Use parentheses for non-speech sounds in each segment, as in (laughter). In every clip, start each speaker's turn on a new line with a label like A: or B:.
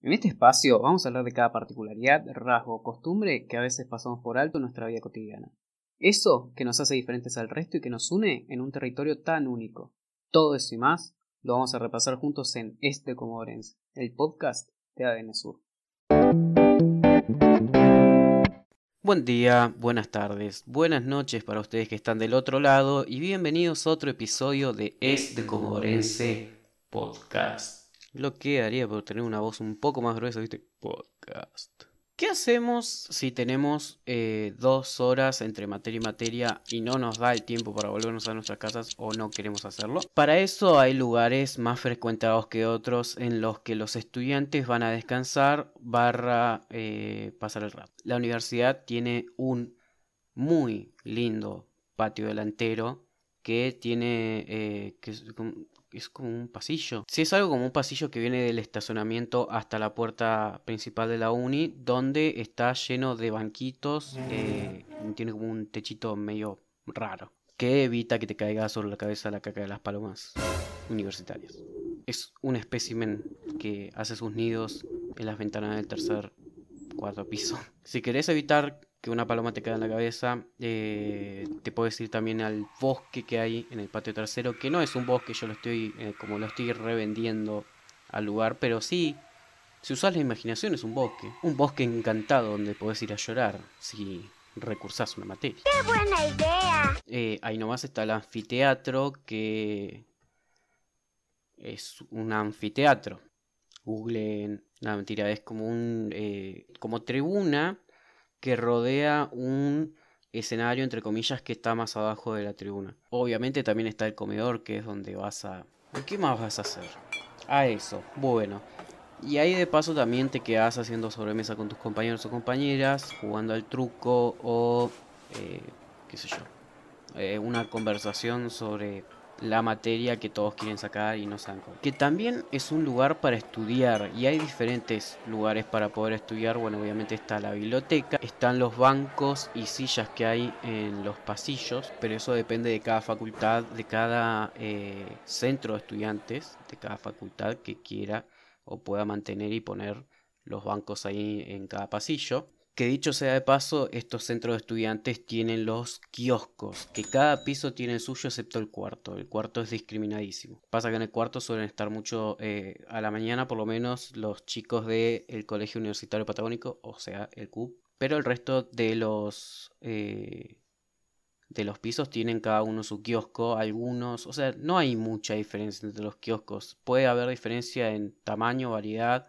A: En este espacio vamos a hablar de cada particularidad, rasgo o costumbre que a veces pasamos por alto en nuestra vida cotidiana. Eso que nos hace diferentes al resto y que nos une en un territorio tan único. Todo eso y más lo vamos a repasar juntos en Este Comodorense, el podcast de ADN Sur. Buen día, buenas tardes, buenas noches para ustedes que están del otro lado y bienvenidos a otro episodio de Este Comodorense Podcast. Lo que haría por tener una voz un poco más gruesa, ¿viste? Podcast. ¿Qué hacemos si tenemos eh, dos horas entre materia y materia y no nos da el tiempo para volvernos a nuestras casas o no queremos hacerlo? Para eso hay lugares más frecuentados que otros en los que los estudiantes van a descansar barra eh, pasar el rato. La universidad tiene un muy lindo patio delantero que tiene, eh, que, es como un pasillo. si es algo como un pasillo que viene del estacionamiento hasta la puerta principal de la uni, donde está lleno de banquitos, eh, tiene como un techito medio raro, que evita que te caiga sobre la cabeza la caca de las palomas universitarias. Es un espécimen que hace sus nidos en las ventanas del tercer cuarto piso. (laughs) Si querés evitar una paloma te queda en la cabeza. Eh, te puedes ir también al bosque que hay en el patio tercero, que no es un bosque, yo lo estoy, eh, como lo estoy revendiendo al lugar, pero sí, si usas la imaginación es un bosque. Un bosque encantado donde puedes ir a llorar si recursas una materia. ¡Qué buena idea! Eh, ahí nomás está el anfiteatro, que es un anfiteatro. Google, la mentira, es como un como tribuna que rodea un escenario, entre comillas, que está más abajo de la tribuna. Obviamente también está el comedor, que es donde vas a... ¿Qué más vas a hacer? A eso. Bueno. Y ahí de paso también te quedas haciendo sobremesa con tus compañeros o compañeras, jugando al truco o... Eh, qué sé yo. Eh, una conversación sobre la materia que todos quieren sacar y no saben Que también es un lugar para estudiar y hay diferentes lugares para poder estudiar. Bueno, obviamente está la biblioteca, están los bancos y sillas que hay en los pasillos, pero eso depende de cada facultad, de cada eh, centro de estudiantes, de cada facultad que quiera o pueda mantener y poner los bancos ahí en cada pasillo. Que dicho sea de paso, estos centros de estudiantes tienen los kioscos, que cada piso tiene suyo excepto el cuarto. El cuarto es discriminadísimo. Pasa que en el cuarto suelen estar mucho, eh, a la mañana por lo menos, los chicos del Colegio Universitario Patagónico, o sea, el CUP. Pero el resto de los, eh, de los pisos tienen cada uno su kiosco, algunos, o sea, no hay mucha diferencia entre los kioscos. Puede haber diferencia en tamaño, variedad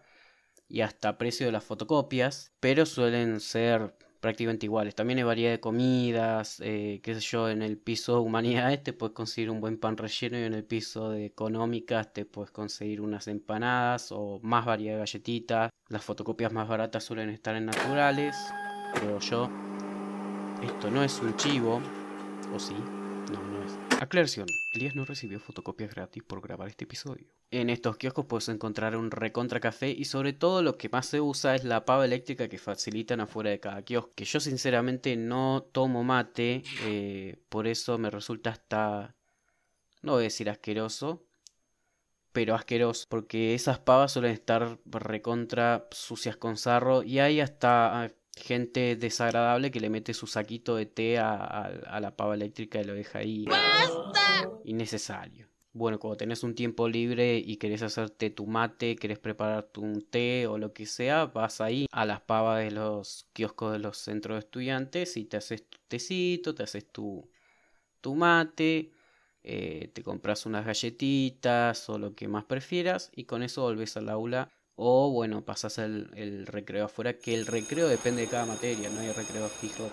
A: y hasta precio de las fotocopias, pero suelen ser prácticamente iguales. También hay variedad de comidas, Que eh, qué sé yo, en el piso de humanidades te puedes conseguir un buen pan relleno y en el piso de económicas te puedes conseguir unas empanadas o más variedad de galletitas. Las fotocopias más baratas suelen estar en naturales, creo yo. Esto no es un chivo, o sí. No, Aclaración, Elías no recibió fotocopias gratis por grabar este episodio. En estos kioscos puedes encontrar un recontra café y sobre todo lo que más se usa es la pava eléctrica que facilitan afuera de cada kiosco. Que yo sinceramente no tomo mate, eh, por eso me resulta hasta... No voy a decir asqueroso, pero asqueroso, porque esas pavas suelen estar recontra sucias con sarro y hay hasta gente desagradable que le mete su saquito de té a, la pava eléctrica y lo deja ahí. Innecesario. Bueno, cuando tenés un tiempo libre y querés hacerte tu mate, querés prepararte un té o lo que sea, vas ahí a las pavas de los kioscos de los centros de estudiantes y te haces tu tecito, te haces tu, tu mate, eh, te compras unas galletitas o lo que más prefieras y con eso volvés al aula o bueno, pasás el, recreo afuera, que el recreo depende de cada materia, no hay recreo fijo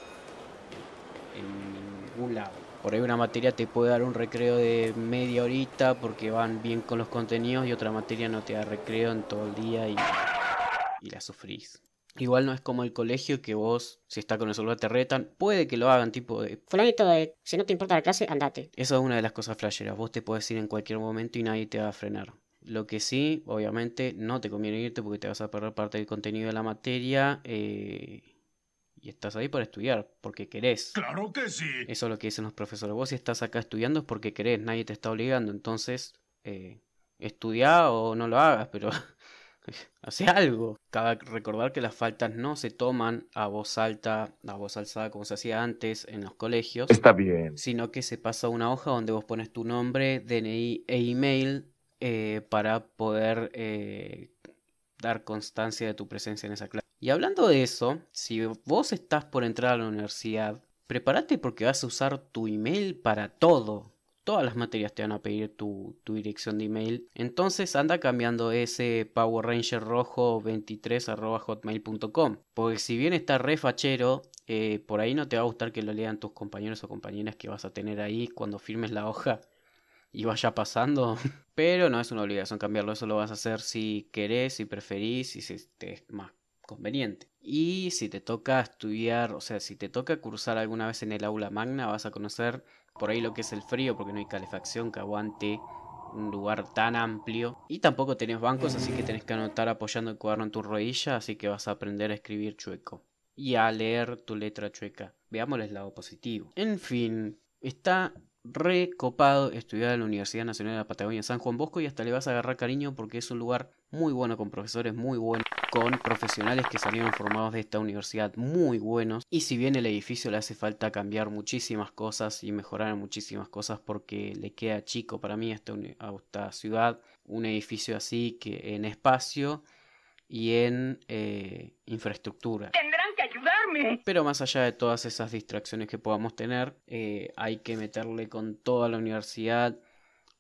A: en ningún lado. Por ahí una materia te puede dar un recreo de media horita porque van bien con los contenidos y otra materia no te da recreo en todo el día y, la sufrís. Igual no es como el colegio que vos, si está con el celular, te retan. Puede que lo hagan, tipo de. Fulanito de. Eh, si no te importa la clase, andate. Eso es una de las cosas flasheras. Vos te puedes ir en cualquier momento y nadie te va a frenar. Lo que sí, obviamente, no te conviene irte porque te vas a perder parte del contenido de la materia eh, y estás ahí para estudiar, porque querés. Claro que sí. Eso es lo que dicen los profesores. Vos si estás acá estudiando es porque querés, nadie te está obligando. Entonces, eh, estudia o no lo hagas, pero (laughs) hace algo. Cada recordar que las faltas no se toman a voz alta, a voz alzada como se hacía antes en los colegios. Está bien. Sino que se pasa una hoja donde vos pones tu nombre, DNI e email eh, para poder eh, dar constancia de tu presencia en esa clase. Y hablando de eso, si vos estás por entrar a la universidad, prepárate porque vas a usar tu email para todo. Todas las materias te van a pedir tu, dirección de email. Entonces anda cambiando ese Power Ranger rojo 23 hotmail.com. Porque si bien está refachero, eh, por ahí no te va a gustar que lo lean tus compañeros o compañeras que vas a tener ahí cuando firmes la hoja y vaya pasando. (laughs) Pero no es una obligación cambiarlo, eso lo vas a hacer si querés, si preferís y si te es más conveniente. Y si te toca estudiar, o sea, si te toca cursar alguna vez en el aula magna, vas a conocer por ahí lo que es el frío, porque no hay calefacción que aguante un lugar tan amplio. Y tampoco tenés bancos, así que tenés que anotar apoyando el cuadro en tu rodilla, así que vas a aprender a escribir chueco y a leer tu letra chueca. Veámosles el lado positivo. En fin, está recopado estudiar en la Universidad Nacional de la Patagonia San Juan Bosco y hasta le vas a agarrar cariño porque es un lugar muy bueno con profesores muy buenos, con profesionales que salieron formados de esta universidad muy buenos y si bien el edificio le hace falta cambiar muchísimas cosas y mejorar muchísimas cosas porque le queda chico para mí a esta, ciudad un edificio así que en espacio y en eh, infraestructura. Pero más allá de todas esas distracciones que podamos tener, eh, hay que meterle con toda la universidad,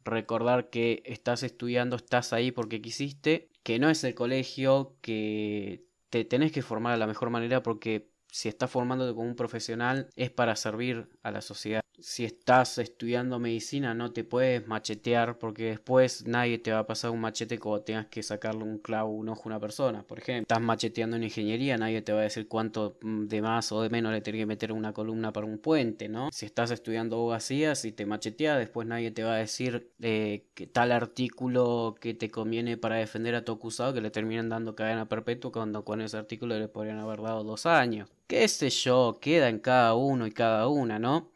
A: recordar que estás estudiando, estás ahí porque quisiste, que no es el colegio, que te tenés que formar a la mejor manera porque si estás formándote como un profesional es para servir a la sociedad si estás estudiando medicina no te puedes machetear porque después nadie te va a pasar un machete como tengas que sacarle un clavo, un ojo a una persona. Por ejemplo, estás macheteando en ingeniería, nadie te va a decir cuánto de más o de menos le tenés que meter una columna para un puente, ¿no? Si estás estudiando abogacía, y te macheteas, después nadie te va a decir eh, que tal artículo que te conviene para defender a tu acusado que le terminan dando cadena perpetua cuando con ese artículo le podrían haber dado dos años. Qué sé yo, queda en cada uno y cada una, ¿no?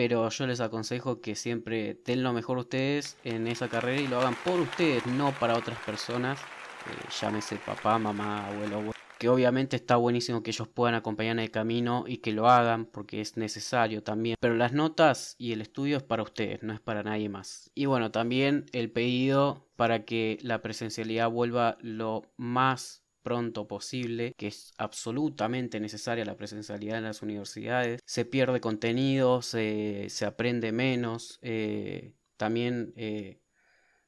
A: pero yo les aconsejo que siempre den lo mejor ustedes en esa carrera y lo hagan por ustedes, no para otras personas, eh, llámese papá, mamá, abuelo, abuelo. Que obviamente está buenísimo que ellos puedan acompañar en el camino y que lo hagan porque es necesario también. Pero las notas y el estudio es para ustedes, no es para nadie más. Y bueno, también el pedido para que la presencialidad vuelva lo más pronto posible, que es absolutamente necesaria la presencialidad en las universidades, se pierde contenido, se, aprende menos, eh, también eh,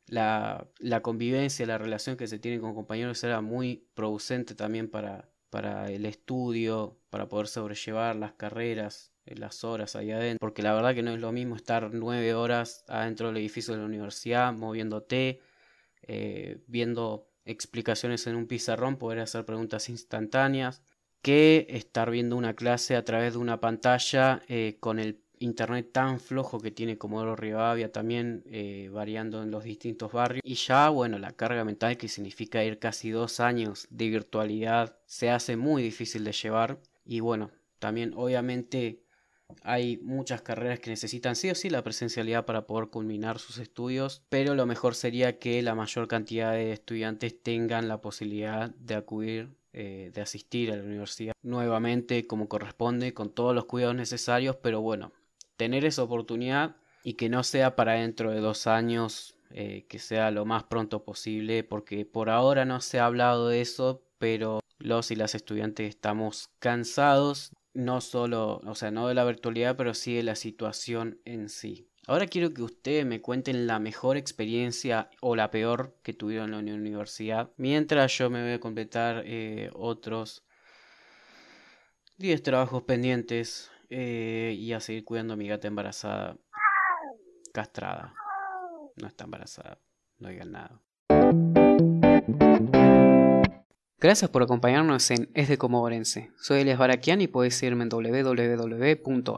A: la, convivencia, la relación que se tiene con compañeros era muy producente también para, para el estudio, para poder sobrellevar las carreras, eh, las horas ahí adentro, porque la verdad que no es lo mismo estar nueve horas adentro del edificio de la universidad, moviéndote, viendo explicaciones en un pizarrón, poder hacer preguntas instantáneas, que estar viendo una clase a través de una pantalla eh, con el internet tan flojo que tiene Comodoro Rivadavia también eh, variando en los distintos barrios y ya bueno la carga mental que significa ir casi dos años de virtualidad se hace muy difícil de llevar y bueno también obviamente hay muchas carreras que necesitan sí o sí la presencialidad para poder culminar sus estudios, pero lo mejor sería que la mayor cantidad de estudiantes tengan la posibilidad de acudir eh, de asistir a la universidad nuevamente como corresponde, con todos los cuidados necesarios, pero bueno, tener esa oportunidad y que no sea para dentro de dos años, eh, que sea lo más pronto posible, porque por ahora no se ha hablado de eso, pero los y las estudiantes estamos cansados no solo, o sea, no de la virtualidad, pero sí de la situación en sí. Ahora quiero que ustedes me cuenten la mejor experiencia o la peor que tuvieron en la universidad, mientras yo me voy a completar eh, otros 10 trabajos pendientes eh, y a seguir cuidando a mi gata embarazada, castrada. No está embarazada, no digan nada. Gracias por acompañarnos en Es de Comodorense. Soy Elias Barakian y puedes irme en www.adnsur.com.ar.